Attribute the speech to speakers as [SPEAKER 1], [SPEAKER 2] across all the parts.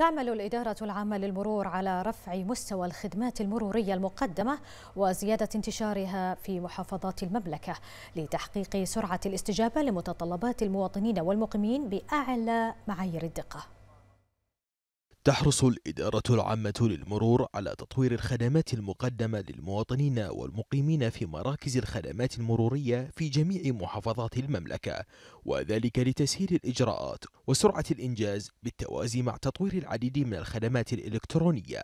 [SPEAKER 1] تعمل الإدارة العامة للمرور على رفع مستوى الخدمات المرورية المقدمة وزيادة انتشارها في محافظات المملكة لتحقيق سرعة الاستجابة لمتطلبات المواطنين والمقيمين بأعلى معايير الدقة
[SPEAKER 2] تحرص الإدارة العامة للمرور على تطوير الخدمات المقدمة للمواطنين والمقيمين في مراكز الخدمات المرورية في جميع محافظات المملكة وذلك لتسهيل الإجراءات وسرعة الإنجاز بالتوازي مع تطوير العديد من الخدمات الإلكترونية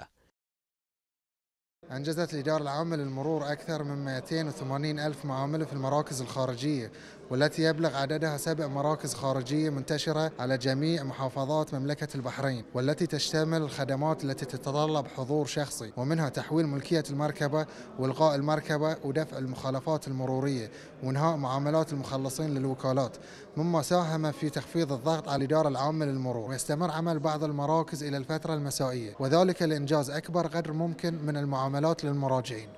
[SPEAKER 3] أنجزت الإدارة العامة للمرور أكثر من 280 ألف معاملة في المراكز الخارجية والتي يبلغ عددها سبع مراكز خارجية منتشرة على جميع محافظات مملكة البحرين والتي تشتمل الخدمات التي تتطلب حضور شخصي ومنها تحويل ملكية المركبة وإلقاء المركبة ودفع المخالفات المرورية وإنهاء معاملات المخلصين للوكالات مما ساهم في تخفيض الضغط على الإدارة العامة للمرور ويستمر عمل بعض المراكز إلى الفترة المسائية وذلك لإنجاز أكبر قدر ممكن من المعاملات الحملات للمراجعين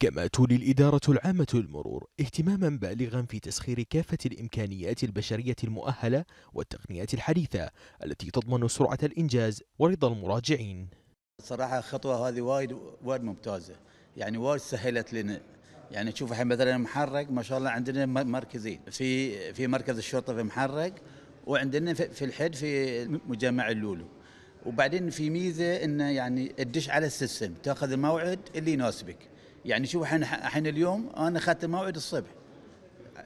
[SPEAKER 2] كما تولي الإدارة العامة للمرور اهتماما بالغا في تسخير كافة الإمكانيات البشرية المؤهلة والتقنيات الحديثة التي تضمن سرعة الإنجاز ورضا المراجعين
[SPEAKER 4] صراحة الخطوة هذه وايد وايد ممتازة يعني وايد سهلت لنا يعني تشوف الحين مثلا محرق ما شاء الله عندنا مركزين في في مركز الشرطة في محرق وعندنا في الحد في مجمع اللولو وبعدين في ميزه انه يعني تدش على السيستم تاخذ الموعد اللي يناسبك يعني شوف الحين اليوم انا اخذت موعد الصبح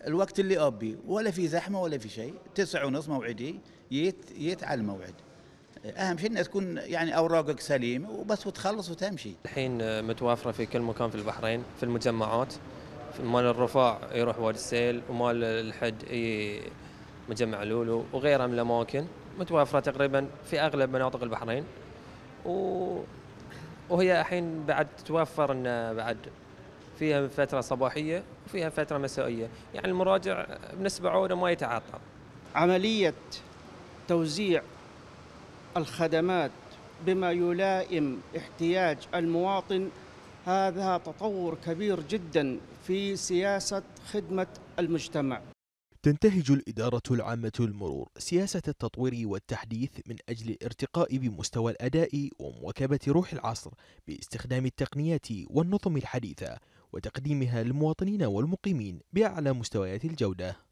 [SPEAKER 4] الوقت اللي ابي ولا في زحمه ولا في شيء تسعة ونص موعدي جيت جيت على الموعد اهم شيء انها تكون يعني اوراقك سليمه وبس وتخلص وتمشي.
[SPEAKER 1] الحين متوافره في كل مكان في البحرين في المجمعات مال الرفاع يروح وادي السيل ومال الحد مجمع لولو وغيرها من الاماكن متوافره تقريبا في اغلب مناطق البحرين و وهي الحين بعد توفر ان بعد فيها فتره صباحيه وفيها فتره مسائيه يعني المراجع بنسبه عوده ما يتعاطى عمليه توزيع الخدمات بما يلائم احتياج المواطن هذا تطور كبير جدا في سياسه خدمه المجتمع
[SPEAKER 2] تنتهج الإدارة العامة المرور سياسة التطوير والتحديث من أجل الارتقاء بمستوى الأداء ومواكبة روح العصر باستخدام التقنيات والنظم الحديثة وتقديمها للمواطنين والمقيمين بأعلى مستويات الجودة